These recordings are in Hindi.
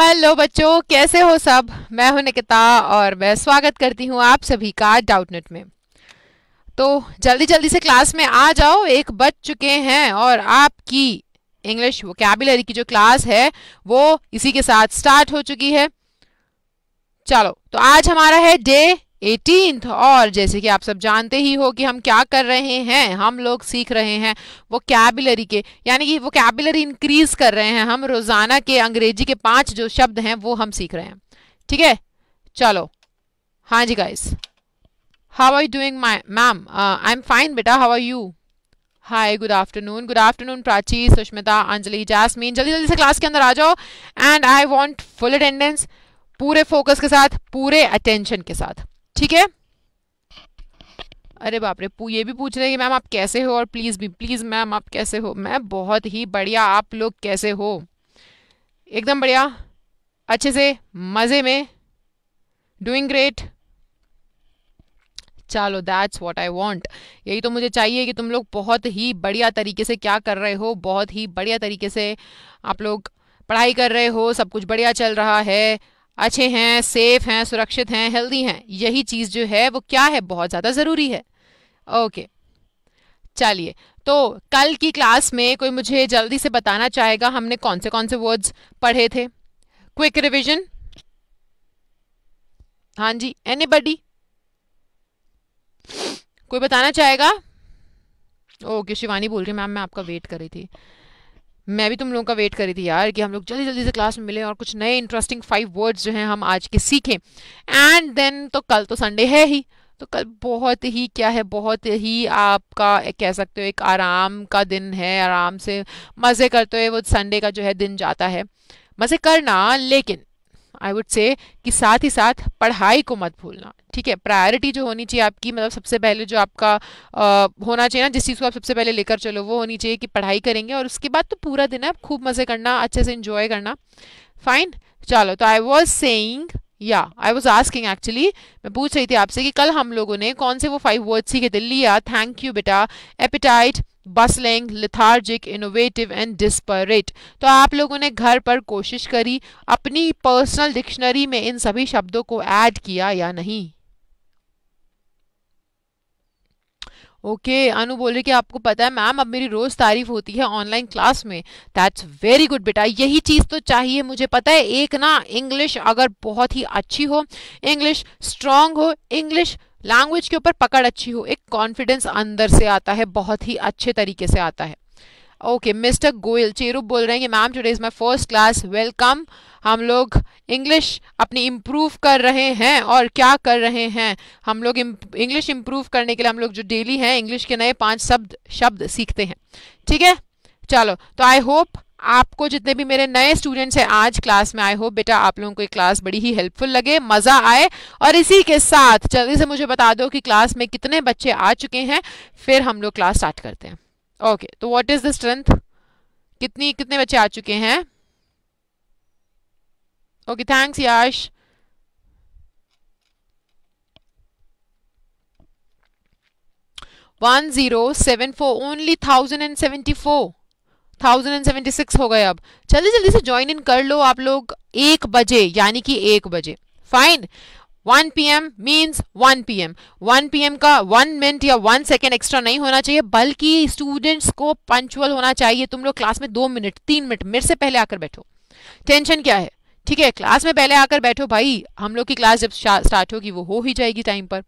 हेलो बच्चों कैसे हो सब मैं हूं निकिता और मैं स्वागत करती हूं आप सभी का डाउटनेट में तो जल्दी जल्दी से क्लास में आ जाओ एक बज चुके हैं और आपकी इंग्लिश वोकेबुलरी की जो क्लास है वो इसी के साथ स्टार्ट हो चुकी है चलो तो आज हमारा है डे एटीनथ और जैसे कि आप सब जानते ही हो कि हम क्या कर रहे हैं हम लोग सीख रहे हैं वो कैबिलरी के यानी कि वो कैबिलरी इंक्रीज कर रहे हैं हम रोज़ाना के अंग्रेजी के पांच जो शब्द हैं वो हम सीख रहे हैं ठीक है चलो हाँ जी guys how are you doing my ma'am I am fine बेटा how are you hi good afternoon good afternoon Prachi Sushmita Anjali Jasmine जल्दी जल्दी से क्लास के अंदर आ जाओ and I want full attendance पूरे फोकस के साथ पूरे अटेंशन के साथ ठीक है अरे बाप रे ये भी पूछ रहे हैं कि मैम आप कैसे हो और प्लीज़ भी प्लीज़ मैम आप कैसे हो मैं बहुत ही बढ़िया आप लोग कैसे हो एकदम बढ़िया अच्छे से मज़े में डूइंग ग्रेट चलो दैट्स व्हाट आई वांट यही तो मुझे चाहिए कि तुम लोग बहुत ही बढ़िया तरीके से क्या कर रहे हो बहुत ही बढ़िया तरीके से आप लोग पढ़ाई कर रहे हो सब कुछ बढ़िया चल रहा है अच्छे हैं सेफ हैं सुरक्षित हैं हेल्दी हैं यही चीज़ जो है वो क्या है बहुत ज़्यादा ज़रूरी है ओके चलिए तो कल की क्लास में कोई मुझे जल्दी से बताना चाहेगा हमने कौन से कौन से वर्ड्स पढ़े थे क्विक रिविजन हाँ जी एनी बडी कोई बताना चाहेगा ओके शिवानी बोल रही मैम मैं आपका वेट कर रही थी मैं भी तुम लोगों का वेट करी थी यार कि हम लोग जल्दी जल्दी से क्लास में मिलें और कुछ नए इंटरेस्टिंग फाइव वर्ड्स जो हैं हम आज के सीखें एंड देन तो कल तो संडे है ही तो कल बहुत ही क्या है बहुत ही आपका कह सकते हो एक आराम का दिन है आराम से मज़े करते हुए वो संडे का जो है दिन जाता है मज़े करना लेकिन आई वुड से कि साथ ही साथ पढ़ाई को मत भूलना ठीक है प्रायोरिटी जो होनी चाहिए आपकी मतलब सबसे पहले जो आपका आ, होना चाहिए ना जिस चीज़ को आप सबसे पहले लेकर चलो वो होनी चाहिए कि पढ़ाई करेंगे और उसके बाद तो पूरा दिन आप खूब मज़े करना अच्छे से इन्जॉय करना फाइन चलो तो आई वॉज सेइंग या आई वॉज आस्किंग एक्चुअली मैं पूछ रही थी आपसे कि कल हम लोगों ने कौन से वो फाइव वर्ड सीखे थे लिया थैंक यू बेटा appetite bustling lethargic innovative and desperate तो आप लोगों ने घर पर कोशिश करी अपनी पर्सनल डिक्शनरी में इन सभी शब्दों को ऐड किया या नहीं ओके अनु बोल रही कि आपको पता है मैम अब मेरी रोज़ तारीफ होती है ऑनलाइन क्लास में दैट्स वेरी गुड बेटा यही चीज़ तो चाहिए मुझे पता है एक ना इंग्लिश अगर बहुत ही अच्छी हो इंग्लिश स्ट्रांग हो इंग्लिश लैंग्वेज के ऊपर पकड़ अच्छी हो एक कॉन्फिडेंस अंदर से आता है बहुत ही अच्छे तरीके से आता है ओके मिस्टर गोयल चेरू बोल रहे हैं कि ma'am today is my first class welcome हम लोग इंग्लिश अपनी इम्प्रूव कर रहे हैं और क्या कर रहे हैं हम लोग इंग्लिश इम्प्रूव करने के लिए हम लोग जो डेली हैं इंग्लिश के नए पांच शब्द शब्द सीखते हैं ठीक है चलो तो आई होप आपको जितने भी मेरे नए स्टूडेंट्स हैं आज क्लास में आई होप बेटा आप लोगों को ये क्लास बड़ी ही हेल्पफुल लगे मज़ा आए और इसी के साथ जल्दी से मुझे बता दो कि क्लास में कितने बच्चे आ चुके हैं फिर हम लोग क्लास स्टार्ट करते हैं ओके तो व्हाट इज द स्ट्रेंथ कितनी कितने बच्चे आ चुके हैं okay thanks Yash one zero seven four only thousand and seventy four thousand and seventy six हो गए अब जल्दी जल्दी से ज्वाइन इन कर लो आप लोग एक बजे यानी कि एक बजे fine one P M means one P M one P M का वन मिनट या वन सेकेंड एक्स्ट्रा नहीं होना चाहिए बल्कि स्टूडेंट्स को पंचुअल होना चाहिए तुम लोग क्लास में दो मिनट तीन मिनट मेरे से पहले आकर बैठो टेंशन क्या है ठीक है क्लास में पहले आकर बैठो भाई हम लोग की क्लास जब स्टार्ट होगी वो हो ही जाएगी टाइम पर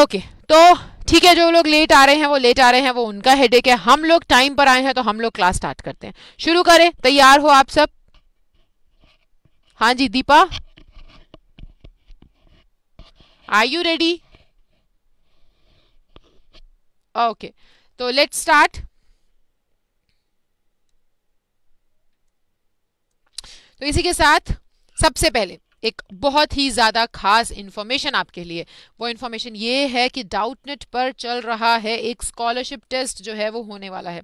ओके तो ठीक है जो लोग लेट आ रहे हैं वो लेट आ रहे हैं वो उनका हेड है हम लोग टाइम पर आए हैं तो हम लोग क्लास स्टार्ट करते हैं शुरू करें तैयार हो आप सब हाँ जी Deepa are you ready okay तो लेट स्टार्ट तो इसी के साथ सबसे पहले एक बहुत ही ज़्यादा खास इन्फॉर्मेशन आपके लिए वो इन्फॉर्मेशन ये है कि डाउटनेट पर चल रहा है एक स्कॉलरशिप टेस्ट जो है वो होने वाला है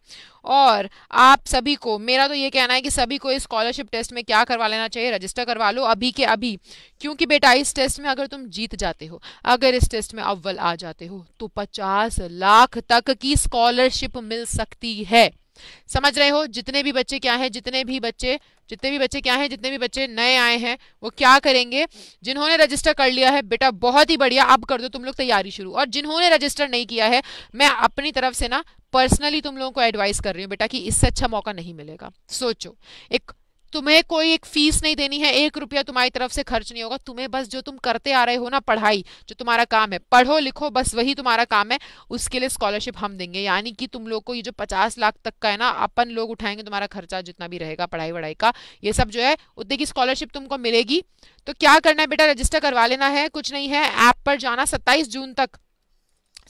और आप सभी को मेरा तो ये कहना है कि सभी को इस स्कॉलरशिप टेस्ट में क्या करवा लेना चाहिए रजिस्टर करवा लो अभी के अभी क्योंकि बेटा इस टेस्ट में अगर तुम जीत जाते हो अगर इस टेस्ट में अव्वल आ जाते हो तो पचास लाख तक की स्कॉलरशिप मिल सकती है समझ रहे हो जितने भी बच्चे क्या है जितने भी बच्चे जितने भी बच्चे क्या है जितने भी बच्चे नए आए हैं वो क्या करेंगे जिन्होंने रजिस्टर कर लिया है बेटा बहुत ही बढ़िया अब कर दो तुम लोग तैयारी शुरू और जिन्होंने रजिस्टर नहीं किया है मैं अपनी तरफ से ना पर्सनली तुम लोगों को एडवाइस कर रही हूँ बेटा कि इससे अच्छा मौका नहीं मिलेगा सोचो एक तुम्हें कोई एक फीस नहीं देनी है एक रुपया तुम्हारी तरफ से खर्च नहीं होगा तुम्हें बस जो तुम करते आ रहे हो ना पढ़ाई जो तुम्हारा काम है पढ़ो लिखो बस वही तुम्हारा काम है उसके लिए स्कॉलरशिप हम देंगे यानी कि तुम लोग को ये जो पचास लाख तक का है ना अपन लोग उठाएंगे तुम्हारा खर्चा जितना भी रहेगा पढ़ाई वढ़ाई का ये सब जो है उतने की स्कॉलरशिप तुमको मिलेगी तो क्या करना है बेटा रजिस्टर करवा लेना है कुछ नहीं है ऐप पर जाना सत्ताईस जून तक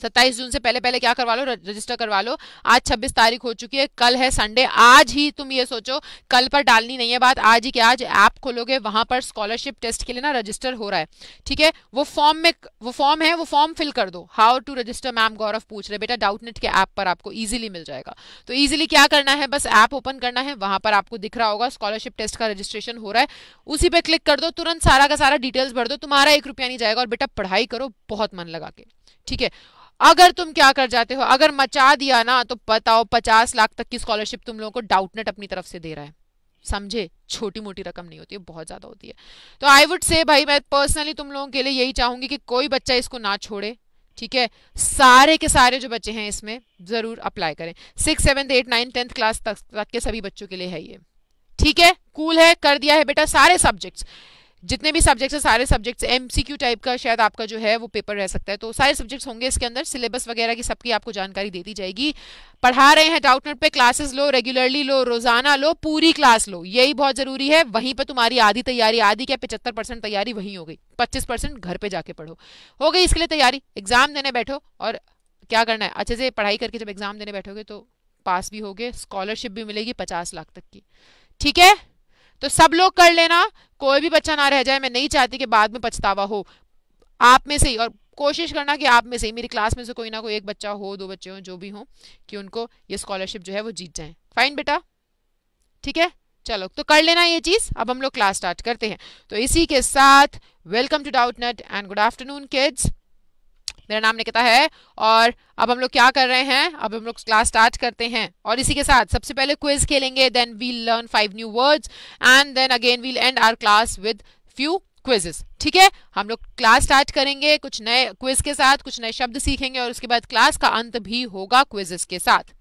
सत्ताईस जून से पहले पहले क्या करवा लो रजिस्टर करवा लो आज छब्बीस तारीख हो चुकी है कल है संडे आज ही तुम ये सोचो कल पर डालनी नहीं है बात आज ही क्या आज ऐप खोलोगे वहां पर स्कॉलरशिप टेस्ट के लिए ना रजिस्टर हो रहा है ठीक है वो फॉर्म में वो फॉर्म है वो फॉर्म फिल कर दो how to register ma'am Gaurav पूछ रहे बेटा डाउटनेट के ऐप पर आपको ईजिली मिल जाएगा तो ईजिली क्या करना है बस ऐप ओपन करना है वहां पर आपको दिख रहा होगा स्कॉलरशिप टेस्ट का रजिस्ट्रेशन हो रहा है उसी पर क्लिक कर दो तुरंत सारा का सारा डिटेल्स भर दो तुम्हारा एक रुपया नहीं जाएगा और बेटा पढ़ाई करो बहुत मन लगा के ठीक है अगर तुम क्या कर जाते हो अगर मचा दिया ना तो बताओ पचास लाख तक की स्कॉलरशिप तुम लोगों को डाउटनेट अपनी तरफ से दे रहा है समझे छोटी मोटी रकम नहीं होती है बहुत ज़्यादा होती है तो आई वुड से भाई मैं पर्सनली तुम लोगों के लिए यही चाहूंगी कि कोई बच्चा इसको ना छोड़े ठीक है सारे के सारे जो बच्चे हैं इसमें ज़रूर अप्लाई करें six seventh eight nine tenth class तक तक के सभी बच्चों के लिए है ये ठीक है कूल है कर दिया है बेटा सारे सब्जेक्ट्स जितने भी सब्जेक्ट्स हैं सारे सब्जेक्ट्स एमसीक्यू टाइप का शायद आपका जो है वो पेपर रह सकता है तो सारे सब्जेक्ट्स होंगे इसके अंदर सिलेबस वगैरह की सबकी आपको जानकारी दे दी जाएगी पढ़ा रहे हैं डाउटनेट पे क्लासेस लो रेगुलरली लो रोजाना लो पूरी क्लास लो यही बहुत जरूरी है वहीं पर तुम्हारी आधी तैयारी आधी क्या पचहत्तर परसेंट तैयारी वहीं हो गई पच्चीस परसेंट घर पर जाके पढ़ो हो गई इसके लिए तैयारी एग्जाम देने बैठो और क्या करना है अच्छे से पढ़ाई करके जब एग्जाम देने बैठोगे तो पास भी होगे स्कॉलरशिप भी मिलेगी पचास लाख तक की ठीक है तो सब लोग कर लेना कोई भी बच्चा ना रह जाए मैं नहीं चाहती कि बाद में पछतावा हो आप में से ही और कोशिश करना कि आप में से ही मेरी क्लास में से कोई ना कोई एक बच्चा हो दो बच्चे हों जो भी हों कि उनको ये स्कॉलरशिप जो है वो जीत जाए फाइन बेटा ठीक है चलो तो कर लेना ये चीज़ अब हम लोग क्लास स्टार्ट करते हैं तो इसी के साथ welcome to Doubtnut and good afternoon kids मेरा नाम निकिता है और अब हम लोग क्या कर रहे हैं अब हम लोग क्लास स्टार्ट करते हैं और इसी के साथ सबसे पहले क्विज खेलेंगे then we learn five new words and then again we'll end our class with few quizzes ठीक है हम लोग क्लास स्टार्ट करेंगे कुछ नए क्विज के साथ कुछ नए शब्द सीखेंगे और उसके बाद क्लास का अंत भी होगा क्विजेस के साथ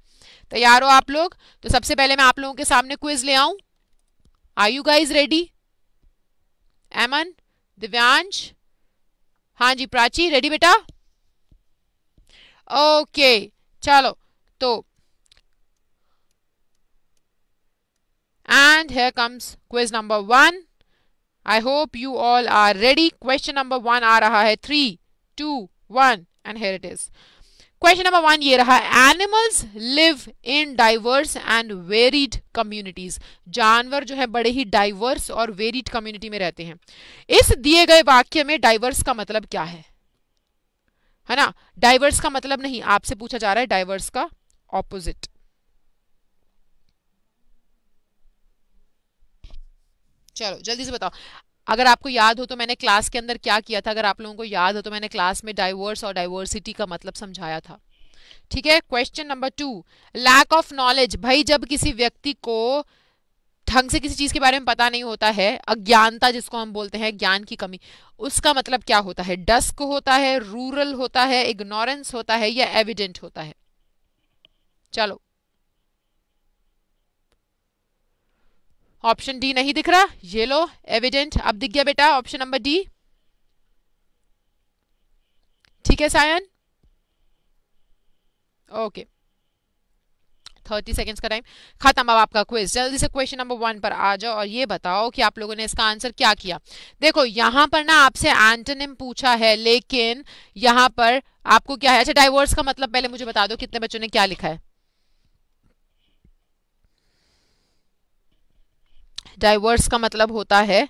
तैयार हो आप लोग तो सबसे पहले मैं आप लोगों के सामने क्विज ले आऊं are you guys ready Aman Divyansh हाँ जी प्राची रेडी बेटा ओके चलो तो and here comes quiz number one I hope you all are ready question number one आ रहा है three two one and here it is question number one ये रहा animals live in diverse and varied communities जानवर जो है बड़े ही डाइवर्स और वेरिड कम्युनिटी में रहते हैं इस दिए गए वाक्य में डाइवर्स का मतलब क्या है है ना डाइवर्स का मतलब नहीं आपसे पूछा जा रहा है डाइवर्स का ऑपोजिट चलो जल्दी से बताओ अगर आपको याद हो तो मैंने क्लास के अंदर क्या किया था अगर आप लोगों को याद हो तो मैंने क्लास में डाइवर्स और डाइवर्सिटी का मतलब समझाया था ठीक है question number two lack of knowledge भाई जब किसी व्यक्ति को ढंग से किसी चीज़ के बारे में पता नहीं होता है अज्ञानता जिसको हम बोलते हैं ज्ञान की कमी उसका मतलब क्या होता है डस्क होता है रूरल होता है इग्नोरेंस होता है या एविडेंट होता है चलो ऑप्शन डी नहीं दिख रहा ये लो एविडेंट अब दिख गया बेटा ऑप्शन नंबर डी ठीक है सायन ओके थर्टी सेकेंड्स का टाइम खत्म अब आपका क्विज जल्दी से क्वेश्चन नंबर वन पर आ जाओ और ये बताओ कि आप लोगों ने इसका आंसर क्या किया देखो यहाँ पर ना आपसे एंटनिम पूछा है लेकिन यहाँ पर आपको क्या है अच्छा डाइवोर्स का मतलब पहले मुझे बता दो कितने बच्चों ने क्या लिखा है डाइवर्स का मतलब होता है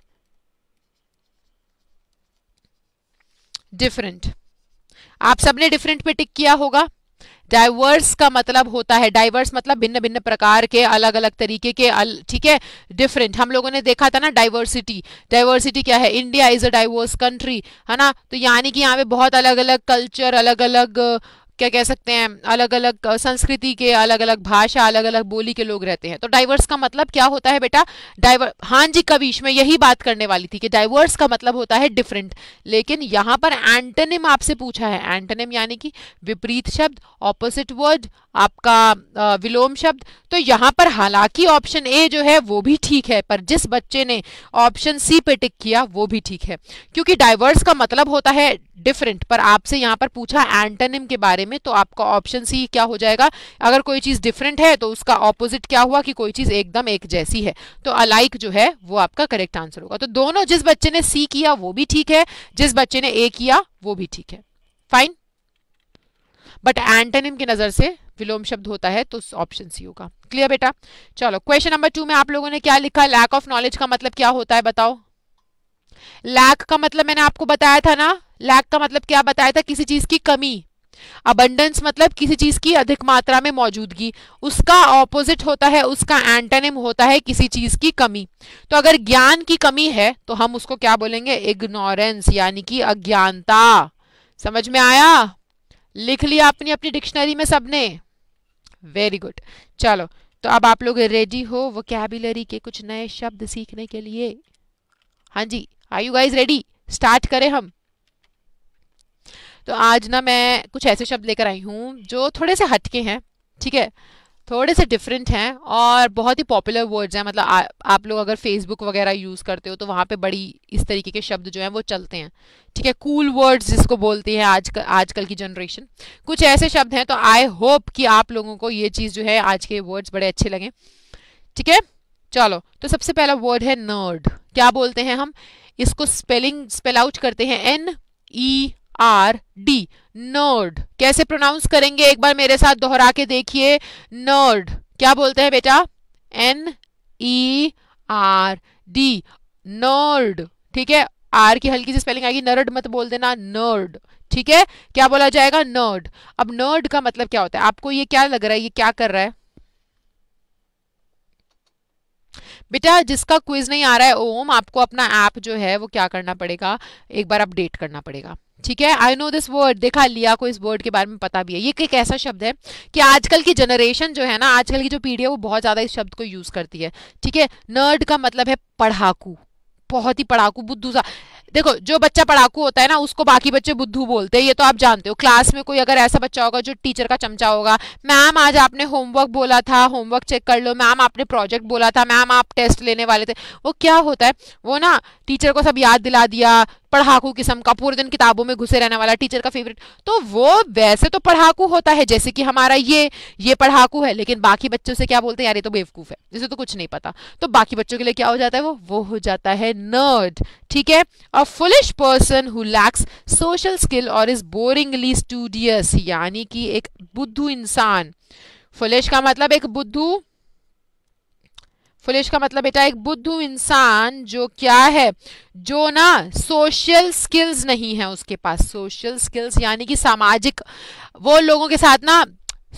डिफरेंट आप सबने डिफरेंट पे टिक किया होगा डाइवर्स का मतलब होता है डाइवर्स मतलब भिन्न भिन्न प्रकार के अलग अलग तरीके के ठीक है डिफरेंट हम लोगों ने देखा था ना डाइवर्सिटी डाइवर्सिटी क्या है India is a diverse country है ना तो यानी कि यहाँ पे बहुत अलग अलग कल्चर अलग अलग क्या कह सकते हैं अलग अलग संस्कृति के अलग अलग भाषा अलग अलग बोली के लोग रहते हैं तो डाइवर्स का मतलब क्या होता है बेटा डाइवर हाँ जी कविश में यही बात करने वाली थी कि डाइवर्स का मतलब होता है डिफरेंट लेकिन यहाँ पर एंटनिम आपसे पूछा है एंटनिम यानी कि विपरीत शब्द ऑपोजिट वर्ड आपका विलोम शब्द तो यहाँ पर हालांकि ऑप्शन ए जो है वो भी ठीक है पर जिस बच्चे ने ऑप्शन सी पे टिक किया वो भी ठीक है क्योंकि डाइवर्स का मतलब होता है डिफरेंट पर आपसे यहाँ पर पूछा एंटनिम के बारे में तो आपका ऑप्शन सी क्या हो जाएगा अगर कोई चीज़ डिफरेंट है तो उसका ऑपोजिट क्या हुआ कि कोई चीज़ एकदम एक जैसी है तो अलाइक जो है वो आपका करेक्ट आंसर होगा तो दोनों जिस बच्चे ने सी किया वो भी ठीक है जिस बच्चे ने ए किया वो भी ठीक है फाइन बट एंटनिम की नज़र से विलोम शब्द होता है तो ऑप्शन सी होगा क्लियर बेटा चलो क्वेश्चन नंबर टू में आप लोगों ने क्या लिखा लैक ऑफ नॉलेज का मतलब क्या होता है बताओ लैक का मतलब मैंने आपको बताया था ना लैक का मतलब क्या बताया था किसी चीज की कमी अबंडेंस मतलब किसी चीज की अधिक मात्रा में मौजूदगी उसका ऑपोजिट होता है उसका एंटेनिम होता है किसी चीज की कमी तो अगर ज्ञान की कमी है तो हम उसको क्या बोलेंगे इग्नोरेंस यानी कि अज्ञानता समझ में आया लिख लिया आपने अपनी डिक्शनरी में सबने वेरी गुड चलो तो अब आप लोग रेडी हो वो कैबिलरी के कुछ नए शब्द सीखने के लिए हाँ जी I you guys ready start करें हम तो आज ना मैं कुछ ऐसे शब्द लेकर आई हूँ जो थोड़े से हटके हैं ठीक है थोड़े से डिफरेंट हैं और बहुत ही पॉपुलर वर्ड्स हैं मतलब आ, आप लोग अगर फेसबुक वगैरह यूज़ करते हो तो वहाँ पे बड़ी इस तरीके के शब्द जो हैं वो चलते हैं ठीक है कूल वर्ड्स जिसको बोलते हैं आज आजकल की जनरेशन कुछ ऐसे शब्द हैं तो आई होप कि आप लोगों को ये चीज़ जो है आज के वर्ड्स बड़े अच्छे लगें ठीक है चलो तो सबसे पहला वर्ड है नर्ड क्या बोलते हैं हम इसको स्पेलिंग स्पेल आउट करते हैं N E e R D nerd कैसे प्रोनाउंस करेंगे एक बार मेरे साथ दोहरा के देखिए नर्ड क्या बोलते हैं बेटा N E R D nerd ठीक है आर की हल्की सी स्पेलिंग आएगी नर्ड मत बोल देना नर्ड ठीक है क्या बोला जाएगा नर्ड अब नर्ड का मतलब क्या होता है आपको ये क्या लग रहा है ये क्या कर रहा है बेटा जिसका क्विज नहीं आ रहा है ओम आपको अपना ऐप जो है वो क्या करना पड़ेगा एक बार अपडेट करना पड़ेगा ठीक है आई नो दिस वर्ड देखा लिया को इस वर्ड के बारे में पता भी है ये एक ऐसा शब्द है कि आजकल की जनरेशन जो है ना आजकल की जो पीढ़ी है वो बहुत ज़्यादा इस शब्द को यूज़ करती है ठीक है नर्ड का मतलब है पढ़ाकू बहुत ही पढ़ाकू बुद्धू सा देखो जो बच्चा पढ़ाकू होता है ना उसको बाकी बच्चे बुद्धू बोलते हैं ये तो आप जानते हो क्लास में कोई अगर ऐसा बच्चा होगा जो टीचर का चमचा होगा मैम आज आपने होमवर्क बोला था होमवर्क चेक कर लो मैम आपने प्रोजेक्ट बोला था मैम आप टेस्ट लेने वाले थे वो क्या होता है वो ना टीचर को सब याद दिला दिया पढ़ाकू किस्म का पूरे दिन किताबों में घुसे रहने वाला टीचर का फेवरेट तो वो वैसे तो पढ़ाकू होता है जैसे कि हमारा ये ये पढ़ाकू है लेकिन बाकी बच्चों से क्या बोलते हैं यार ये तो बेवकूफ़ है जिसे तो कुछ नहीं पता तो बाकी बच्चों के लिए क्या हो जाता है वो वो हो जाता है नर्ड ठीक है a foolish person who lacks social skill और इज बोरिंगली स्टूडियस यानी कि एक बुद्धू इंसान फुलिश का मतलब एक बुद्धू फुलिश का मतलब बेटा एक बुद्धू इंसान जो क्या है जो ना सोशल स्किल्स नहीं है उसके पास सोशल स्किल्स यानी कि सामाजिक वो लोगों के साथ ना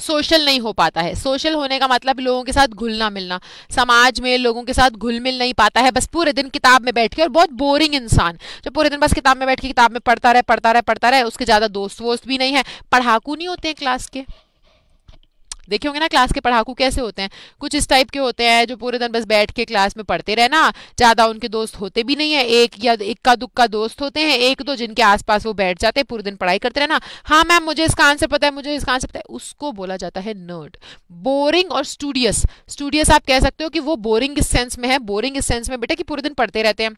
सोशल नहीं हो पाता है सोशल होने का मतलब लोगों के साथ घुलना मिलना समाज में लोगों के साथ घुल मिल नहीं पाता है बस पूरे दिन किताब में बैठ के और बहुत बोरिंग इंसान जो पूरे दिन बस किताब में बैठ के किताब में पढ़ता रहे पढ़ता रहे पढ़ता रहे उसके ज़्यादा दोस्त वोस्त भी नहीं है पढ़ाकू नहीं होते हैं क्लास के देखे होंगे ना क्लास के पढ़ाकू कैसे होते हैं कुछ इस टाइप के होते हैं जो पूरे दिन बस बैठ के क्लास में पढ़ते रहना ज़्यादा उनके दोस्त होते भी नहीं है एक या इक्का दुक्का दोस्त होते हैं एक दो जिनके आसपास वो बैठ जाते हैं पूरे दिन पढ़ाई करते रहना हाँ मैम मुझे इसका आंसर पता है मुझे इसका आंसर पता है उसको बोला जाता है नर्ड बोरिंग और स्टूडियस स्टूडियस आप कह सकते हो कि वो बोरिंग इस सेंस में है बोरिंग इस सेंस में बेटा कि पूरे दिन पढ़ते रहते हैं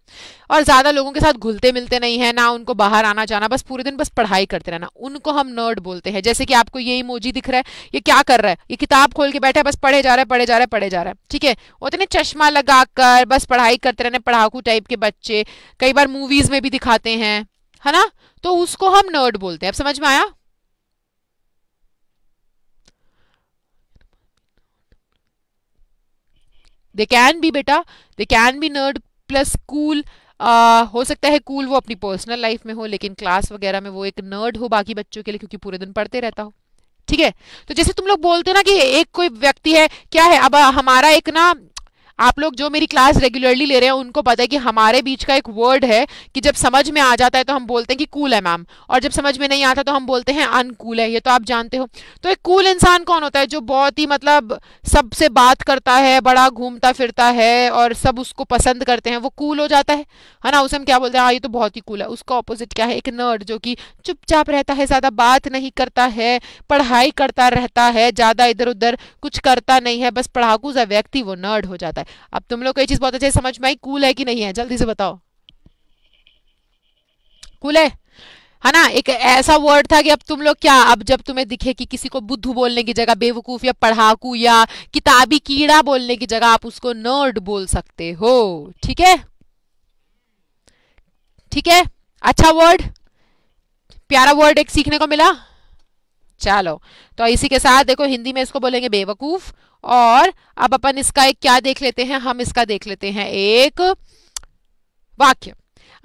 और ज़्यादा लोगों के साथ घुलते मिलते नहीं है ना उनको बाहर आना जाना बस पूरे दिन बस पढ़ाई करते रहना उनको हम नर्ड बोलते हैं जैसे कि आपको ये इमोजी दिख रहा है ये क्या कर रहा है ये किताब खोल के बैठा है बस पढ़े जा रहा है पढ़े जा रहा है पढ़े जा रहा है ठीक है उतने तो चश्मा लगा कर बस पढ़ाई करते रहने पढ़ाकू टाइप के बच्चे कई बार मूवीज में भी दिखाते हैं है ना तो उसको हम नर्ड बोलते हैं अब समझ में आया दे कैन बी बेटा they can be nerd plus cool हो सकता है कूल cool वो अपनी पर्सनल लाइफ में हो लेकिन क्लास वगैरह में वो एक नर्ड हो बाकी बच्चों के लिए क्योंकि पूरे दिन पढ़ते रहता हो ठीक है तो जैसे तुम लोग बोलते हो ना कि एक कोई व्यक्ति है क्या है अब हमारा एक ना आप लोग जो मेरी क्लास रेगुलरली ले रहे हैं उनको पता है कि हमारे बीच का एक वर्ड है कि जब समझ में आ जाता है तो हम बोलते हैं कि कूल है मैम और जब समझ में नहीं आता तो हम बोलते हैं अनकूल है ये तो आप जानते हो तो एक कूल इंसान कौन होता है जो बहुत ही मतलब सबसे बात करता है बड़ा घूमता फिरता है और सब उसको पसंद करते हैं वो कूल हो जाता है है ना उसे हम क्या बोलते हैं हाँ ये तो बहुत ही कूल है उसका ऑपोजिट क्या है एक नर्ड जो कि चुपचाप रहता है ज़्यादा बात नहीं करता है पढ़ाई करता रहता है ज़्यादा इधर उधर कुछ करता नहीं है बस पढ़ाकू सा व्यक्ति वो नर्ड हो जाता है अब तुम लोग को ये चीज़ बहुत अच्छे समझ में आई कूल है कि नहीं है जल्दी से बताओ कूल है है हाँ ना एक ऐसा वर्ड था कि अब तुम लोग क्या अब जब तुम्हें दिखे कि किसी को बुद्धू बोलने की जगह बेवकूफ या पढ़ाकू या किताबी कीड़ा बोलने की जगह आप उसको नर्ड बोल सकते हो ठीक है ठीक है अच्छा वर्ड प्यारा वर्ड एक सीखने को मिला चलो तो इसी के साथ देखो हिंदी में इसको बोलेंगे बेवकूफ और अब अपन इसका एक क्या देख लेते हैं हम इसका देख लेते हैं एक वाक्य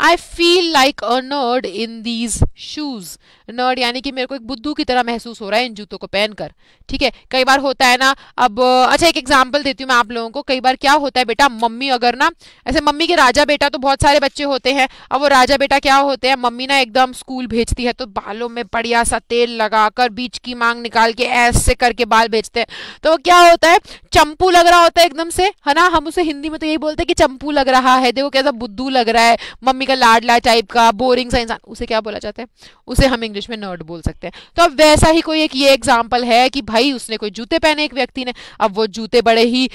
I feel like a nerd in these shoes nerd यानी कि मेरे को एक बुद्धू की तरह महसूस हो रहा है इन जूतों को पहनकर ठीक है कई बार होता है ना अब अच्छा एक एग्जाम्पल देती हूँ मैं आप लोगों को कई बार क्या होता है बेटा मम्मी अगर ना ऐसे मम्मी के राजा बेटा तो बहुत सारे बच्चे होते हैं अब वो राजा बेटा क्या होते हैं मम्मी ना एकदम स्कूल भेजती है तो बालों में बढ़िया सा तेल लगाकर बीच की मांग निकाल के ऐसे करके बाल भेजते हैं तो वो क्या होता है चंपू लग रहा होता है एकदम से है ना हम उसे हिंदी में तो यही बोलते हैं कि चंपू लग रहा है देखो कैसा बुद्धू लग रहा है मम्मी का लाडला टाइप का बोरिंग सा इंसान उसे क्या बोला जाता है उसे हम इंग्लिश में नर्ड बोल सकते हैं तो अब वैसा ही कोई एक ये एग्जाम्पल है कि भाई उसने कोई जूते पहने एक व्यक्ति ने अब वो जूते बड़े ही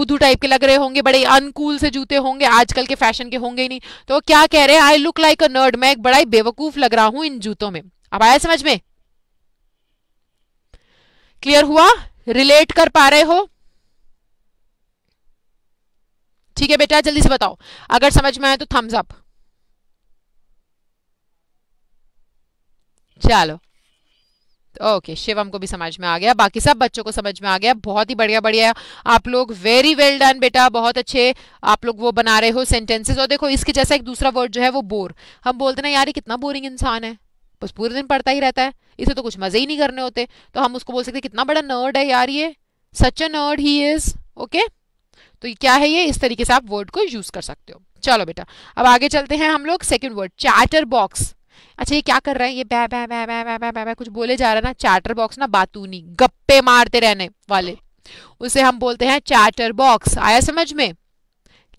बुद्धू टाइप के लग रहे होंगे बड़े अनकूल से जूते होंगे आजकल के फैशन के होंगे ही नहीं तो क्या कह रहे हैं I look like a nerd मैं एक बड़ा ही बेवकूफ लग रहा हूं इन जूतों में अब आया समझ में क्लियर हुआ रिलेट कर पा रहे हो ठीक है बेटा जल्दी से बताओ अगर समझ में आए तो थम्स अप चलो ओके शिवम को भी समझ में आ गया बाकी सब बच्चों को समझ में आ गया बहुत ही बढ़िया बढ़िया आप लोग वेरी वेल डन बेटा बहुत अच्छे आप लोग वो बना रहे हो सेंटेंसेस और देखो इसके जैसा एक दूसरा वर्ड जो है वो बोर हम बोलते ना यार ये कितना बोरिंग इंसान है बस पूरे दिन पढ़ता ही रहता है इसे तो कुछ मजे ही नहीं करने होते तो हम उसको बोल सकते कितना बड़ा नर्ड है यार ये such a nerd he is okay तो क्या है ये इस तरीके से आप वर्ड को यूज कर सकते हो चलो बेटा अब आगे चलते हैं हम लोग सेकेंड वर्ड चैटर बॉक्स अच्छा ये क्या कर रहा है ये बै बै बै बै बै बै बै, बै कुछ बोले जा रहा है ना चार्टर बॉक्स ना बातूनी गप्पे मारते रहने वाले उसे हम बोलते हैं चार्टर बॉक्स आया समझ में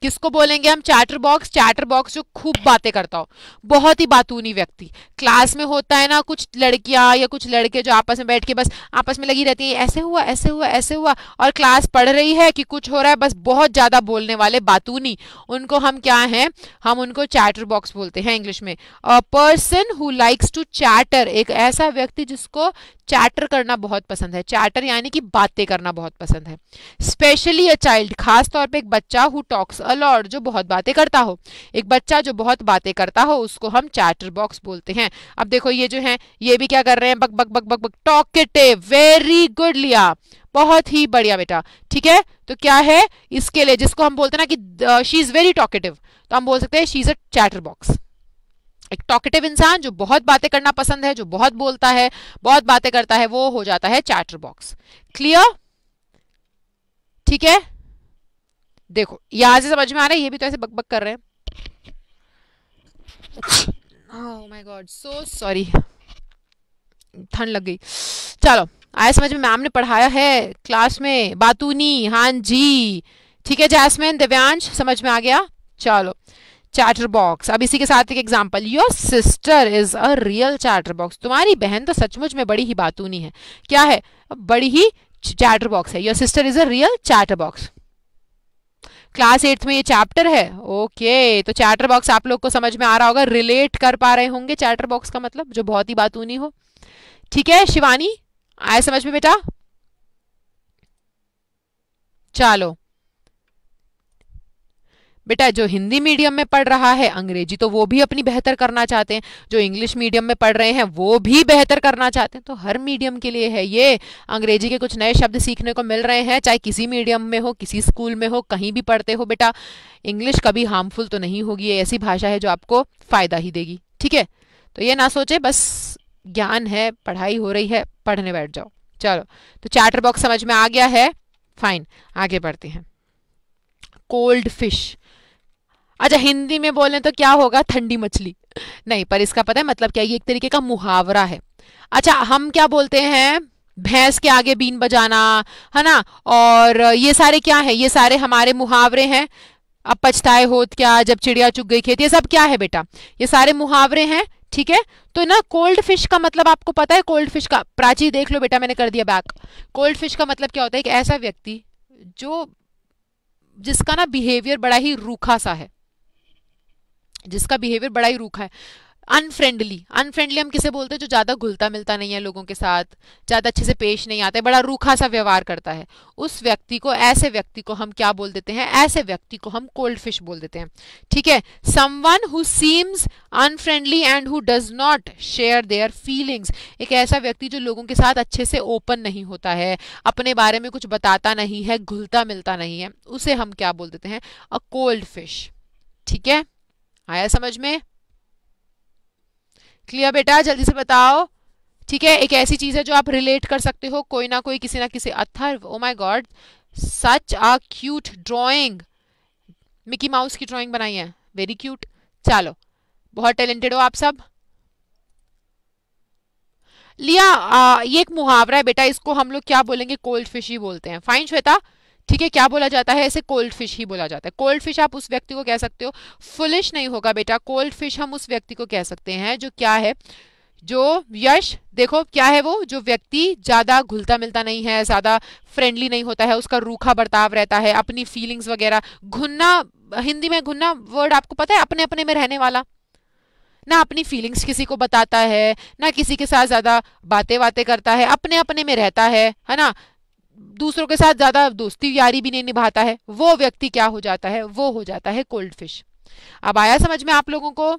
किसको बोलेंगे हम चैटर बॉक्स चैटर बॉक्स जो खूब बातें करता हो बहुत ही बातूनी व्यक्ति क्लास में होता है ना कुछ लड़कियां या कुछ लड़के जो आपस में बैठ के बस आपस में लगी रहती हैं ऐसे हुआ ऐसे हुआ ऐसे हुआ और क्लास पढ़ रही है कि कुछ हो रहा है बस बहुत ज़्यादा बोलने वाले बातूनी उनको हम क्या है हम उनको चैटर बॉक्स बोलते हैं इंग्लिश में a person who likes to chatter एक ऐसा व्यक्ति जिसको चैटर करना बहुत पसंद है चैटर यानी कि बातें करना बहुत पसंद है स्पेशली अ चाइल्ड खासतौर पर एक बच्चा हु टॉक्स अलॉर्ड जो बहुत बातें करता हो एक बच्चा जो बहुत बातें करता हो उसको हम चैटर बॉक्स बोलते हैं अब देखो ये जो है ये भी क्या कर रहे हैं बक बक बक बक बक टॉकेटे वेरी गुड लिया बहुत ही बढ़िया बेटा ठीक है तो क्या है इसके लिए जिसको हम बोलते हैं ना कि शी इज वेरी टॉकेटिव तो हम बोल सकते हैं she is a chatterbox एक टॉकेटिव इंसान जो बहुत बातें करना पसंद है जो बहुत बोलता है बहुत बातें करता है वो हो जाता है चैटर बॉक्स क्लियर ठीक है देखो यहां से समझ में आ रहा है ये भी तो ऐसे बकबक कर रहे हैं गॉड सो सॉरी ठंड लग गई चलो आया समझ में मैम ने पढ़ाया है क्लास में बातूनी हां जी ठीक है जैसमैन दिव्यांश समझ में आ गया चलो चैटर बॉक्स अब इसी के साथ एक example your sister is a real chatterbox तुम्हारी बहन तो सचमुच में बड़ी ही बातूनी है क्या है बड़ी ही चैटर बॉक्स है your sister is a real chatterbox class eighth में ये चैप्टर है ओके तो चैप्टर बॉक्स आप लोग को समझ में आ रहा होगा रिलेट कर पा रहे होंगे चैप्टर बॉक्स का मतलब जो बहुत ही बातूनी हो ठीक है शिवानी आए समझ में बेटा चलो बेटा जो हिंदी मीडियम में पढ़ रहा है अंग्रेजी तो वो भी अपनी बेहतर करना चाहते हैं जो इंग्लिश मीडियम में पढ़ रहे हैं वो भी बेहतर करना चाहते हैं तो हर मीडियम के लिए है ये अंग्रेजी के कुछ नए शब्द सीखने को मिल रहे हैं चाहे किसी मीडियम में हो किसी स्कूल में हो कहीं भी पढ़ते हो बेटा इंग्लिश कभी हार्मफुल तो नहीं होगी ऐसी भाषा है जो आपको फ़ायदा ही देगी ठीक है तो ये ना सोचे बस ज्ञान है पढ़ाई हो रही है पढ़ने बैठ जाओ चलो तो चार्टर बॉक्स समझ में आ गया है फाइन आगे बढ़ते हैं कोल्ड फिश अच्छा हिंदी में बोलें तो क्या होगा ठंडी मछली नहीं पर इसका पता है मतलब क्या ये एक तरीके का मुहावरा है अच्छा हम क्या बोलते हैं भैंस के आगे बीन बजाना है ना और ये सारे क्या है ये सारे हमारे मुहावरे हैं अब पछताए होत क्या जब चिड़िया चुग गई खेत ये सब क्या है बेटा ये सारे मुहावरे हैं ठीक है तो ना कोल्ड फिश का मतलब आपको पता है कोल्ड फिश का प्राची देख लो बेटा मैंने कर दिया बैक कोल्ड फिश का मतलब क्या होता है एक ऐसा व्यक्ति जो जिसका ना बिहेवियर बड़ा ही रूखा सा है जिसका बिहेवियर बड़ा ही रूखा है अनफ्रेंडली अनफ्रेंडली हम किसे बोलते हैं जो ज़्यादा घुलता मिलता नहीं है लोगों के साथ ज़्यादा अच्छे से पेश नहीं आता है बड़ा रूखा सा व्यवहार करता है उस व्यक्ति को ऐसे व्यक्ति को हम क्या बोल देते हैं ऐसे व्यक्ति को हम कोल्ड फिश बोल देते हैं ठीक है one who seems unfriendly and who does not share their feelings एक ऐसा व्यक्ति जो लोगों के साथ अच्छे से ओपन नहीं होता है अपने बारे में कुछ बताता नहीं है घुलता मिलता नहीं है उसे हम क्या बोल देते हैं अ कोल्ड फिश ठीक है आया समझ में क्लियर बेटा जल्दी से बताओ ठीक है एक ऐसी चीज है जो आप रिलेट कर सकते हो कोई ना कोई किसी ना किसी Atharv oh my god such a cute drawing Mickey Mouse की ड्राइंग बनाई है वेरी क्यूट चलो बहुत टैलेंटेड हो आप सब लिया आ, ये एक मुहावरा है बेटा इसको हम लोग क्या बोलेंगे कोल्ड फिश ही बोलते हैं फाइन श्वेता ठीक है क्या बोला जाता है ऐसे कोल्ड फिश ही बोला जाता है कोल्ड फिश आप उस व्यक्ति को कह सकते हो फुलिश नहीं होगा बेटा कोल्ड फिश हम उस व्यक्ति को कह सकते हैं जो क्या है जो यश देखो क्या है वो जो व्यक्ति ज़्यादा घुलता मिलता नहीं है ज़्यादा फ्रेंडली नहीं होता है उसका रूखा बर्ताव रहता है अपनी फीलिंग्स वगैरह घुन्ना हिंदी में घुन्ना वर्ड आपको पता है अपने अपने में रहने वाला ना अपनी फीलिंग्स किसी को बताता है ना किसी के साथ ज़्यादा बातें बातें करता है अपने अपने में रहता है है ना दूसरों के साथ ज्यादा दोस्ती यारी भी नहीं निभाता है वो व्यक्ति क्या हो जाता है वो हो जाता है कोल्ड फिश अब आया समझ में आप लोगों को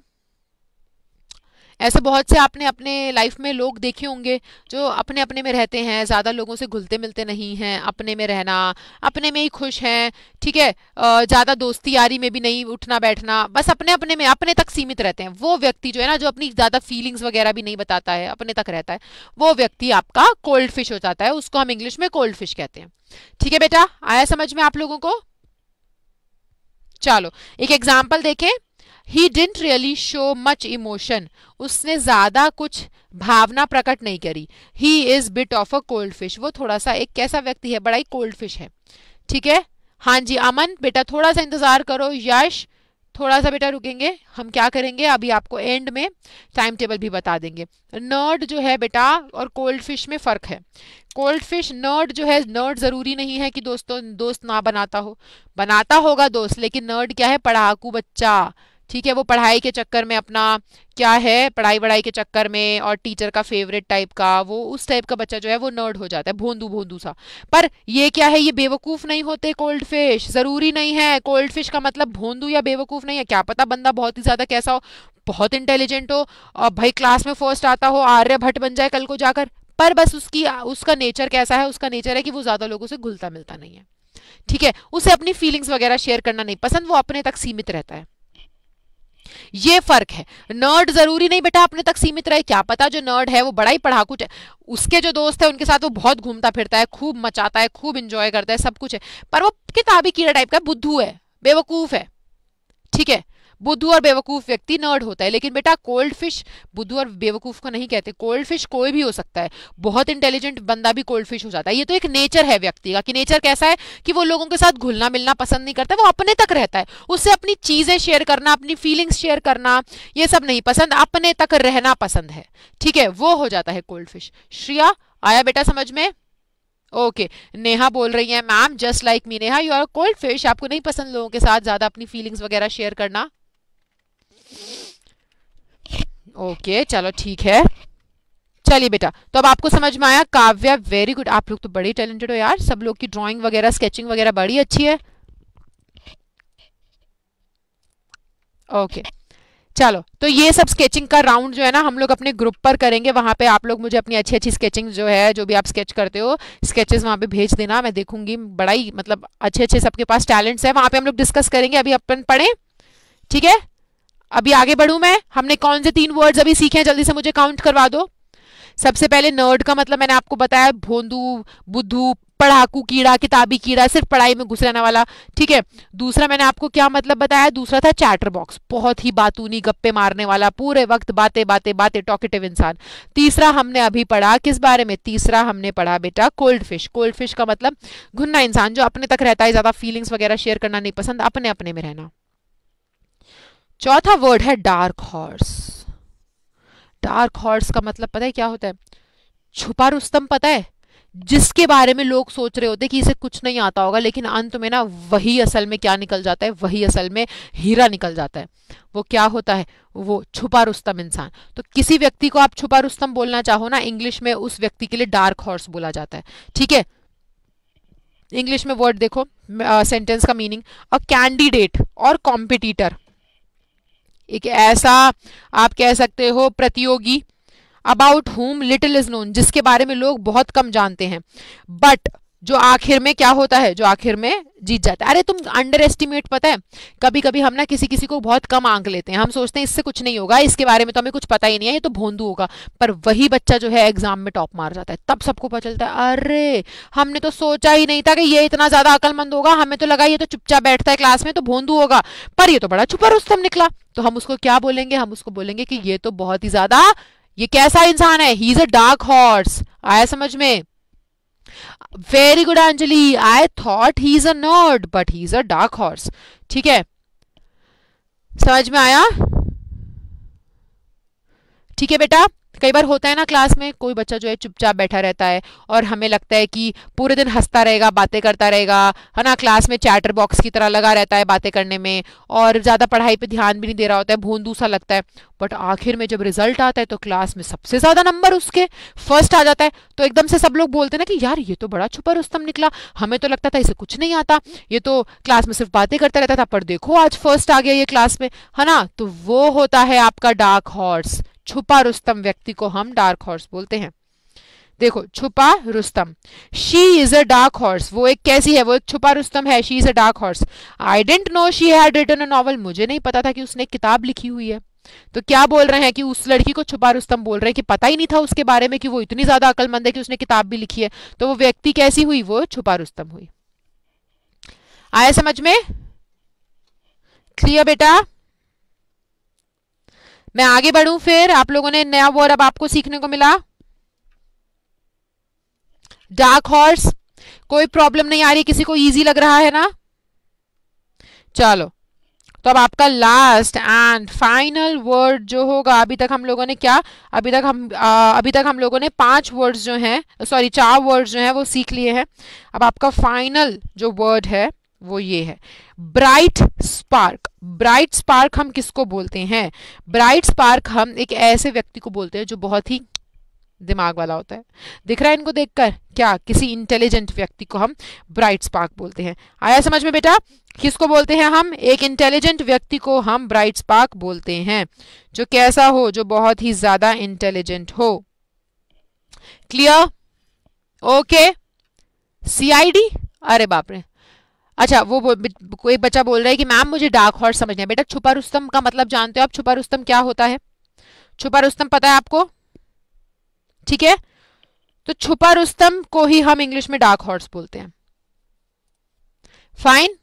ऐसे बहुत से आपने अपने लाइफ में लोग देखे होंगे जो अपने अपने में रहते हैं ज़्यादा लोगों से घुलते मिलते नहीं हैं अपने में रहना अपने में ही खुश हैं ठीक है ज़्यादा दोस्ती यारी में भी नहीं उठना बैठना बस अपने अपने में अपने तक सीमित रहते हैं वो व्यक्ति जो है ना जो अपनी ज़्यादा फीलिंग्स वगैरह भी नहीं बताता है अपने तक रहता है वो व्यक्ति आपका कोल्ड फिश हो जाता है उसको हम इंग्लिश में कोल्ड फिश कहते हैं ठीक है बेटा आया समझ में आप लोगों को चलो एक एग्जाम्पल देखें he didn't really show much emotion उसने ज़्यादा कुछ भावना प्रकट नहीं करी he is bit of a cold fish वो थोड़ा सा एक कैसा व्यक्ति है बड़ा ही कोल्ड फिश है ठीक है हाँ जी अमन बेटा थोड़ा सा इंतज़ार करो यश थोड़ा सा बेटा रुकेंगे हम क्या करेंगे अभी आपको एंड में टाइम टेबल भी बता देंगे नर्ड जो है बेटा और कोल्ड फिश में फ़र्क है कोल्ड फिश नर्ड जो है नर्ड ज़रूरी नहीं है कि दोस्तों दोस्त ना बनाता हो बनाता होगा दोस्त लेकिन नर्ड क्या है पढ़ाकू बच्चा ठीक है वो पढ़ाई के चक्कर में अपना क्या है पढ़ाई वढ़ाई के चक्कर में और टीचर का फेवरेट टाइप का वो उस टाइप का बच्चा जो है वो नर्ड हो जाता है भोंदू भोंदू सा पर ये क्या है ये बेवकूफ़ नहीं होते कोल्ड फिश ज़रूरी नहीं है कोल्ड फिश का मतलब भोंदू या बेवकूफ़ नहीं है क्या पता बंदा बहुत ही ज़्यादा कैसा हो बहुत इंटेलिजेंट हो और भाई क्लास में फर्स्ट आता हो आर्य भट्ट बन जाए कल को जाकर पर बस उसकी उसका नेचर कैसा है उसका नेचर है कि वो ज़्यादा लोगों से घुलता मिलता नहीं है ठीक है उसे अपनी फीलिंग्स वगैरह शेयर करना नहीं पसंद वो अपने तक सीमित रहता है ये फर्क है नर्ड जरूरी नहीं बेटा अपने तक सीमित रहे क्या पता जो नर्ड है वो बड़ा ही पढ़ाकू है उसके जो दोस्त है उनके साथ वो बहुत घूमता फिरता है खूब मचाता है खूब इंजॉय करता है सब कुछ है पर वो किताबी कीड़ा टाइप का बुद्धू है बेवकूफ है ठीक है बुद्धू और बेवकूफ व्यक्ति नर्ड होता है लेकिन बेटा कोल्ड फिश बुद्धू और बेवकूफ को नहीं कहते कोल्ड फिश कोई भी हो सकता है बहुत इंटेलिजेंट बंदा भी कोल्ड फिश हो जाता है ये तो एक नेचर है व्यक्ति का कि नेचर कैसा है कि वो लोगों के साथ घुलना मिलना पसंद नहीं करता वो अपने तक रहता है उससे अपनी चीजें शेयर करना अपनी फीलिंग्स शेयर करना ये सब नहीं पसंद अपने तक रहना पसंद है ठीक है वो हो जाता है कोल्ड फिश श्रिया आया बेटा समझ में ओके okay. नेहा बोल रही है ma'am just like me Neha you are cold fish आपको नहीं पसंद लोगों के साथ ज़्यादा अपनी फीलिंग्स वगैरह शेयर करना ओके चलो ठीक है चलिए बेटा तो अब आपको समझ में आया काव्या वेरी गुड आप लोग तो बड़े टैलेंटेड हो यार सब लोग की ड्राइंग वगैरह स्केचिंग वगैरह बड़ी अच्छी है ओके चलो तो ये सब स्केचिंग का राउंड जो है ना हम लोग अपने ग्रुप पर करेंगे वहां पे आप लोग मुझे अपनी अच्छी अच्छी स्केचिंग जो है जो भी आप स्केच करते हो स्केचेस वहां पे भेज देना मैं देखूंगी बड़ा ही मतलब अच्छे अच्छे सबके पास टैलेंट्स है वहां पे हम लोग डिस्कस करेंगे अभी अपन पढ़े ठीक है अभी आगे बढ़ू मैं हमने कौन से तीन वर्ड्स अभी सीखे हैं जल्दी से मुझे काउंट करवा दो सबसे पहले नर्ड का मतलब मैंने आपको बताया भोंदू बुद्धू पढ़ाकू कीड़ा किताबी कीड़ा सिर्फ पढ़ाई में घुस रहने वाला ठीक है दूसरा मैंने आपको क्या मतलब बताया दूसरा था चैटर बॉक्स बहुत ही बातूनी गप्पे मारने वाला पूरे वक्त बातें बातें बातें टॉकेटिव इंसान तीसरा हमने अभी पढ़ा किस बारे में तीसरा हमने पढ़ा बेटा कोल्ड फिश कोल्ड फिश का मतलब घुन्ना इंसान जो अपने तक रहता है ज़्यादा फीलिंग्स वगैरह शेयर करना नहीं पसंद अपने अपने में रहना चौथा वर्ड है डार्क हॉर्स डार्क हॉर्स का मतलब पता है क्या होता है छुपा रुस्तम पता है जिसके बारे में लोग सोच रहे होते कि इसे कुछ नहीं आता होगा लेकिन अंत में ना वही असल में क्या निकल जाता है वही असल में हीरा निकल जाता है वो क्या होता है वो छुपा रुस्तम इंसान तो किसी व्यक्ति को आप छुपा रुस्तम बोलना चाहो ना इंग्लिश में उस व्यक्ति के लिए डार्क हॉर्स बोला जाता है ठीक है इंग्लिश में वर्ड देखो सेंटेंस uh, का मीनिंग अ कैंडिडेट और कॉम्पिटिटर एक ऐसा आप कह सकते हो प्रतियोगी about whom little is known जिसके बारे में लोग बहुत कम जानते हैं बट जो आखिर में क्या होता है जो आखिर में जीत जाता है अरे तुम अंडर एस्टिमेट पता है कभी कभी हम ना किसी किसी को बहुत कम आंक लेते हैं हम सोचते हैं इससे कुछ नहीं होगा इसके बारे में तो हमें कुछ पता ही नहीं है ये तो भोंदू होगा पर वही बच्चा जो है एग्जाम में टॉप मार जाता है तब सबको पता चलता है अरे हमने तो सोचा ही नहीं था कि ये इतना ज्यादा अकलमंद होगा हमें तो लगा ये तो चुपचाप बैठता है क्लास में तो भोंदू होगा पर ये तो बड़ा छुपर रुस्तम निकला तो हम उसको क्या बोलेंगे हम उसको बोलेंगे कि ये तो बहुत ही ज्यादा ये कैसा इंसान है he is a dark horse आया समझ में very good Anjali I thought he is a nerd but he is a dark horse ठीक है समझ में आया ठीक है बेटा तो कई बार होता है ना क्लास में कोई बच्चा जो है चुपचाप बैठा रहता है और हमें लगता है कि पूरे दिन हंसता रहेगा बातें करता रहेगा है ना क्लास में चैटर बॉक्स की तरह लगा रहता है बातें करने में और ज़्यादा पढ़ाई पर ध्यान भी नहीं दे रहा होता है भूंदू सा लगता है बट आखिर में जब रिजल्ट आता है तो क्लास में सबसे ज़्यादा नंबर उसके फर्स्ट आ जाता है तो एकदम से सब लोग बोलते ना कि यार ये तो बड़ा छुपा रुस्तम निकला हमें तो लगता था इसे कुछ नहीं आता ये तो क्लास में सिर्फ बातें करता रहता था पर देखो आज फर्स्ट आ गया ये क्लास में है ना तो वो होता है आपका डार्क हॉर्स छुपा रुस्तम व्यक्ति को हम डार्क हॉर्स बोलते हैं देखो छुपा रुस्तम she is a dark horse वो एक कैसी है वो एक छुपा रुस्तम है she is a dark horse I didn't know she had written a novel मुझे नहीं पता था कि उसने किताब लिखी हुई है तो क्या बोल रहे हैं कि उस लड़की को छुपा रुस्तम बोल रहे हैं कि पता ही नहीं था उसके बारे में कि वो इतनी ज्यादा अकलमंद है कि उसने किताब भी लिखी है तो वो व्यक्ति कैसी हुई वो छुपा रुस्तम हुई आया समझ में क्लियर बेटा मैं आगे बढ़ूं फिर आप लोगों ने नया वर्ड अब आपको सीखने को मिला डार्क हॉर्स कोई प्रॉब्लम नहीं आ रही किसी को इजी लग रहा है ना चलो तो अब आपका लास्ट एंड फाइनल वर्ड जो होगा अभी तक हम लोगों ने क्या अभी तक हम आ, अभी तक हम लोगों ने पांच वर्ड्स जो हैं सॉरी चार वर्ड्स जो हैं वो सीख लिए हैं अब आपका फाइनल जो वर्ड है वो ये है ब्राइट स्पार्क ब्राइट स्पार्क हम किसको बोलते हैं ब्राइट स्पार्क हम एक ऐसे व्यक्ति को बोलते हैं जो बहुत ही दिमाग वाला होता है दिख रहा है इनको देखकर क्या किसी इंटेलिजेंट व्यक्ति को हम ब्राइट स्पार्क बोलते हैं आया समझ में बेटा किसको बोलते हैं हम एक इंटेलिजेंट व्यक्ति को हम ब्राइट स्पार्क बोलते हैं जो कैसा हो जो बहुत ही ज्यादा इंटेलिजेंट हो क्लियर ओके सीआईडी अरे बाप रे अच्छा वो, कोई एक बच्चा बोल रहा है कि मैम मुझे डार्क हॉर्स समझना है बेटा छुपा रुस्तम का मतलब जानते हो आप छुपा रुस्तम क्या होता है छुपा रुस्तम पता है आपको ठीक है तो छुपा रुस्तम को ही हम इंग्लिश में डार्क हॉर्स बोलते हैं फाइन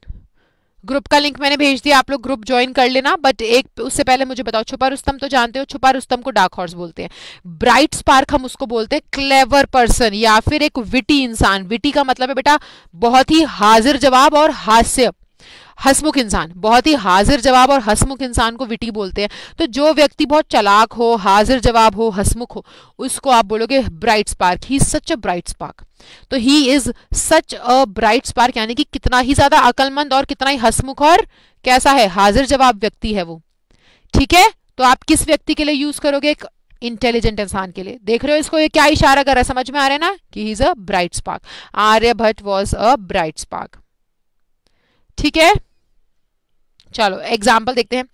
ग्रुप का लिंक मैंने भेज दिया आप लोग ग्रुप ज्वाइन कर लेना बट एक उससे पहले मुझे बताओ छुपा रुस्तम तो जानते हो छुपा रुस्तम को डार्क हॉर्स बोलते हैं ब्राइट स्पार्क हम उसको बोलते हैं क्लेवर पर्सन या फिर एक विटी इंसान विटी का मतलब है बेटा बहुत ही हाजिर जवाब और हास्य हसमुख इंसान बहुत ही हाजिर जवाब और हसमुख इंसान को विटी बोलते हैं तो जो व्यक्ति बहुत चलाक हो हाजिर जवाब हो हसमुख हो उसको आप बोलोगे bright spark he such a bright spark तो he is such a bright spark यानी कि कितना ही ज्यादा अकलमंद और कितना ही हसमुख और कैसा है हाजिर जवाब व्यक्ति है वो ठीक है तो आप किस व्यक्ति के लिए यूज करोगे एक इंटेलिजेंट इंसान के लिए देख रहे हो इसको ये क्या इशारा कर रहा है समझ में आ रहा है ना कि he is a bright spark Aryabhatta was a bright spark ठीक है चलो एग्जाम्पल देखते हैं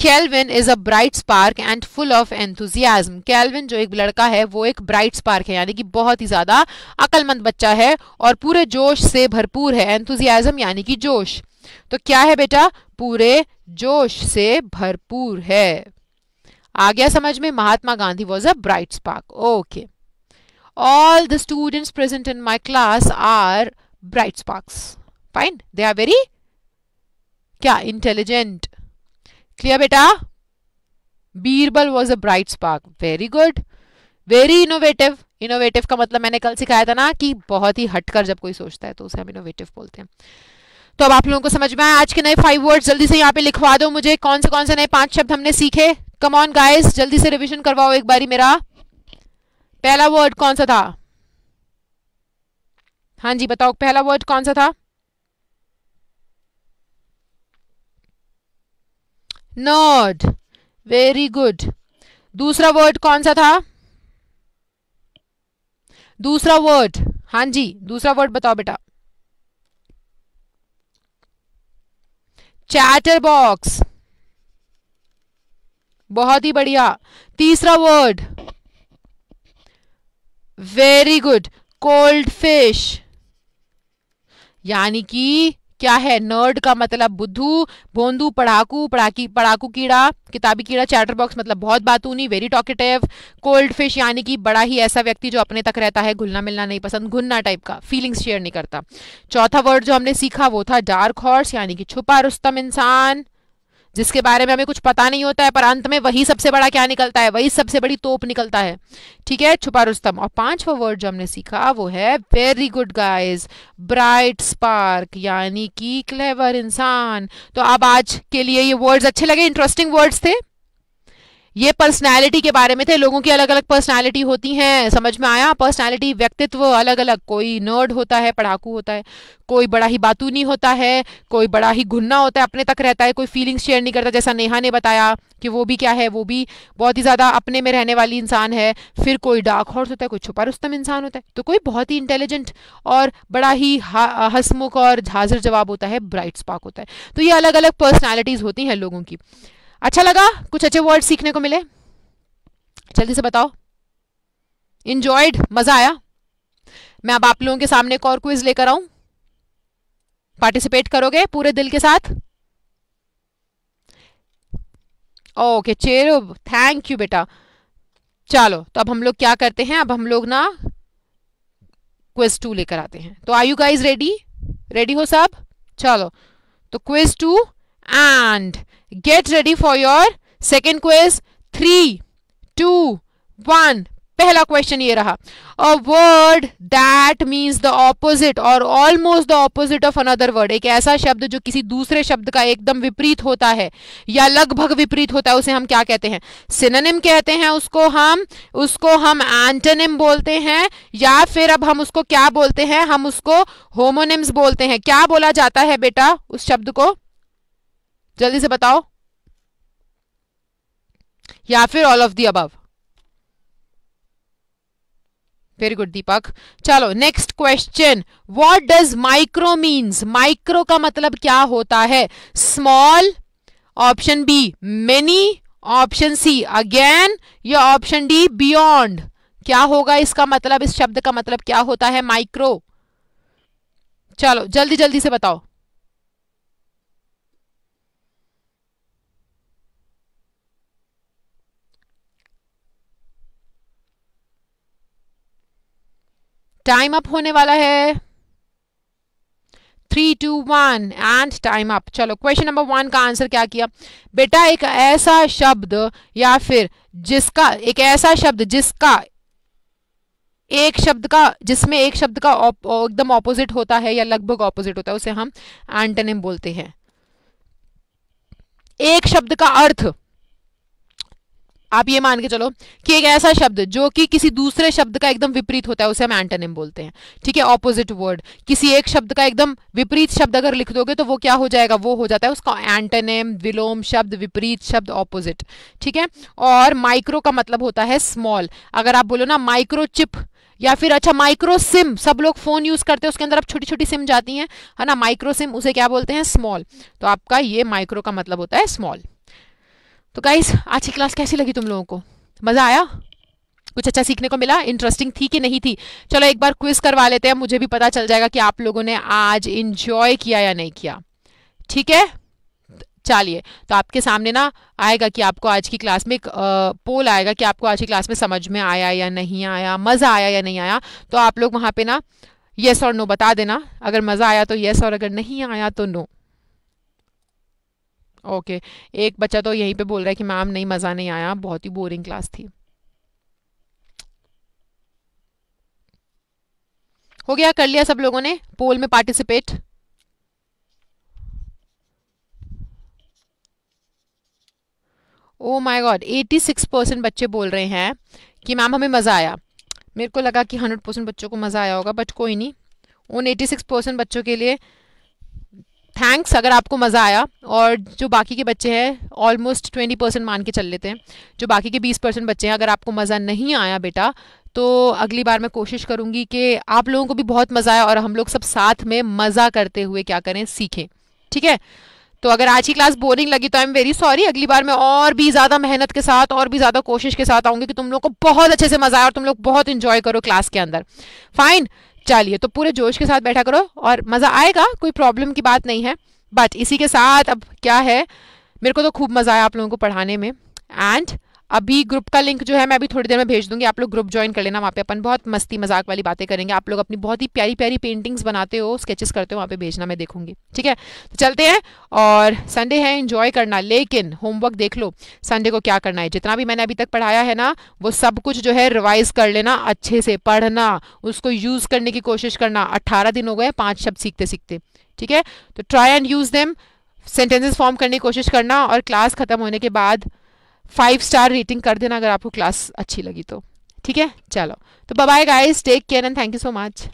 Calvin is a bright spark and full of enthusiasm Calvin जो एक लड़का है वो एक ब्राइट स्पार्क है यानी कि बहुत ही ज्यादा अकलमंद बच्चा है और पूरे जोश से भरपूर है एंथुजियाज्म यानी कि जोश तो क्या है बेटा पूरे जोश से भरपूर है आ गया समझ में Mahatma Gandhi was a bright spark okay all the students present in my class are bright sparks fine they are very क्या इंटेलिजेंट क्लियर बेटा Birbal was a bright spark very good very innovative innovative का मतलब मैंने कल सिखाया था ना कि बहुत ही हटकर जब कोई सोचता है तो उसे हम इनोवेटिव बोलते हैं तो अब आप लोगों को समझ में आया आज के नए फाइव वर्ड जल्दी से यहाँ पे लिखवा दो मुझे कौन से कौन से नए पांच शब्द हमने सीखे कम ऑन गाइस जल्दी से रिवीजन करवाओ एक बारी मेरा पहला वर्ड कौन सा था हाँ जी बताओ पहला वर्ड कौन सा था नॉट वेरी गुड दूसरा वर्ड कौन सा था दूसरा वर्ड हाँ जी दूसरा वर्ड बताओ बेटा चैटर बॉक्स बहुत ही बढ़िया तीसरा word very good cold fish यानी कि क्या है नर्ड का मतलब बुद्धू बोंदू पड़ाकू पड़ाकी पड़ाकू कीड़ा किताबी कीड़ा चैटर बॉक्स मतलब बहुत बातूनी वेरी टॉकेटिव कोल्ड फिश यानी कि बड़ा ही ऐसा व्यक्ति जो अपने तक रहता है घुलना मिलना नहीं पसंद घुलना टाइप का फीलिंग्स शेयर नहीं करता चौथा वर्ड जो हमने सीखा वो था डार्क हॉर्स यानी कि छुपा रुस्तम इंसान जिसके बारे में हमें कुछ पता नहीं होता है पर अंत में वही सबसे बड़ा क्या निकलता है वही सबसे बड़ी तोप निकलता है ठीक है छुपा रुस्तम और पांचवा वर्ड जो हमने सीखा वो है very good guys bright spark यानी कि क्लेवर इंसान तो अब आज के लिए ये वर्ड्स अच्छे लगे इंटरेस्टिंग वर्ड्स थे ये पर्सनालिटी के बारे में थे लोगों की अलग अलग पर्सनालिटी होती हैं समझ में आया पर्सनालिटी व्यक्तित्व अलग अलग कोई नर्ड होता है पढ़ाकू होता है कोई बड़ा ही बातूनी होता है कोई बड़ा ही घुन्ना होता है अपने तक रहता है कोई फीलिंग्स शेयर नहीं करता जैसा नेहा ने बताया कि वो भी क्या है वो भी बहुत ही ज़्यादा अपने में रहने वाली इंसान है फिर कोई डार्क हॉर्स होता है कोई छुपा रुस्तम इंसान होता है तो कोई बहुत ही इंटेलिजेंट और बड़ा ही हसमुख और हाजिर जवाब होता है ब्राइट स्पार्क होता है तो ये अलग अलग पर्सनैलिटीज़ होती हैं लोगों की अच्छा लगा कुछ अच्छे वर्ड सीखने को मिले जल्दी से बताओ इंजॉयड मजा आया मैं अब आप लोगों के सामने एक और क्विज लेकर आऊं पार्टिसिपेट करोगे पूरे दिल के साथ ओके चेरो थैंक यू बेटा चलो तो अब हम लोग क्या करते हैं अब हम लोग ना क्विज टू लेकर आते हैं तो I you guys ready ready हो सब चलो तो quiz two and get ready for your second quiz three two one पहला क्वेश्चन ये रहा a word that means the opposite और almost the opposite of another word एक ऐसा शब्द जो किसी दूसरे शब्द का एकदम विपरीत होता है या लगभग विपरीत होता है उसे हम क्या कहते हैं सिनोनिम कहते हैं उसको हम उसको हम एंटोनिम बोलते हैं या फिर अब हम उसको क्या बोलते हैं हम उसको होमोनिम्स बोलते हैं क्या बोला जाता है बेटा उस शब्द को जल्दी से बताओ या फिर all of the above very good Deepak चलो next question what does micro means micro का मतलब क्या होता है small option B many option C again या ऑप्शन डी बियॉन्ड क्या होगा इसका मतलब इस शब्द का मतलब क्या होता है माइक्रो चलो जल्दी जल्दी से बताओ टाइम अप होने वाला है three two one and time up चलो क्वेश्चन नंबर वन का आंसर क्या किया बेटा एक ऐसा शब्द या फिर जिसका एक ऐसा शब्द जिसका एक शब्द का जिसमें एक शब्द का एकदम ऑपोजिट होता है या लगभग ऑपोजिट होता है उसे हम एंटनिम बोलते हैं एक शब्द का अर्थ आप ये मान के चलो कि एक ऐसा शब्द जो कि किसी दूसरे शब्द का एकदम विपरीत होता है उसे हम एंटोनिम बोलते हैं ठीक है ऑपोजिट वर्ड किसी एक शब्द का एकदम विपरीत शब्द अगर लिख दोगे तो वो क्या हो जाएगा वो हो जाता है उसका एंटोनिम विलोम शब्द विपरीत शब्द ऑपोजिट ठीक है और माइक्रो का मतलब होता है स्मॉल अगर आप बोलो ना माइक्रोचिप या फिर अच्छा माइक्रो सिम सब लोग फोन यूज करते हैं उसके अंदर अब छोटी छोटी सिम जाती हैं है ना माइक्रो सिम उसे क्या बोलते हैं स्मॉल तो आपका ये माइक्रो का मतलब होता है स्मॉल तो गाइस आज की क्लास कैसी लगी तुम लोगों को मज़ा आया कुछ अच्छा सीखने को मिला इंटरेस्टिंग थी कि नहीं थी चलो एक बार क्विज करवा लेते हैं मुझे भी पता चल जाएगा कि आप लोगों ने आज इंजॉय किया या नहीं किया ठीक है चलिए तो आपके सामने ना आएगा कि आपको आज की क्लास में एक पोल आएगा कि आपको आज की क्लास में समझ में आया या नहीं आया मज़ा आया या नहीं आया तो आप लोग वहाँ पे ना येस और नो बता देना अगर मज़ा आया तो यस और अगर नहीं आया तो नो ओके एक बच्चा तो यहीं पे बोल रहा है कि मैम नहीं मज़ा नहीं आया बहुत ही बोरिंग क्लास थी हो गया कर लिया सब लोगों ने पोल में participate oh my god 86 percent बच्चे बोल रहे हैं कि मैम हमें मज़ा आया मेरे को लगा कि 100 परसेंट बच्चों को मज़ा आया होगा बट कोई नहीं उन 86 परसेंट बच्चों के लिए थैंक्स अगर आपको मज़ा आया और जो बाकी के बच्चे हैं ऑलमोस्ट ट्वेंटी परसेंट मान के चल लेते हैं जो बाकी के बीस परसेंट बच्चे हैं अगर आपको मज़ा नहीं आया बेटा तो अगली बार मैं कोशिश करूँगी कि आप लोगों को भी बहुत मज़ा आया और हम लोग सब साथ में मज़ा करते हुए क्या करें सीखें ठीक है तो अगर आज की क्लास बोरिंग लगी तो आई एम वेरी सॉरी अगली बार मैं और भी ज़्यादा मेहनत के साथ और भी ज़्यादा कोशिश के साथ आऊँगी कि तुम लोग को बहुत अच्छे से मज़ा आया और तुम लोग बहुत इन्जॉय करो क्लास के अंदर फाइन चलिए तो पूरे जोश के साथ बैठा करो और मज़ा आएगा कोई प्रॉब्लम की बात नहीं है बट इसी के साथ अब क्या है मेरे को तो खूब मज़ा आया आप लोगों को पढ़ाने में एंड अभी ग्रुप का लिंक जो है मैं अभी थोड़ी देर में भेज दूंगी आप लोग ग्रुप ज्वाइन कर लेना वहाँ पे अपन बहुत मस्ती मजाक वाली बातें करेंगे आप लोग अपनी बहुत ही प्यारी प्यारी पेंटिंग्स बनाते हो स्केचेस करते हो वहाँ पे भेजना मैं देखूंगी ठीक है तो चलते हैं और संडे है इन्जॉय करना लेकिन होमवर्क देख लो संडे को क्या करना है जितना भी मैंने अभी तक पढ़ाया है ना वो सब कुछ जो है रिवाइज कर लेना अच्छे से पढ़ना उसको यूज़ करने की कोशिश करना अट्ठारह दिन हो गए पाँच शब्द सीखते सीखते ठीक है तो try and use them sentences form करने की कोशिश करना और क्लास खत्म होने के बाद फाइव स्टार रेटिंग कर देना अगर आपको क्लास अच्छी लगी तो ठीक है चलो तो bye guys take care and thank you so much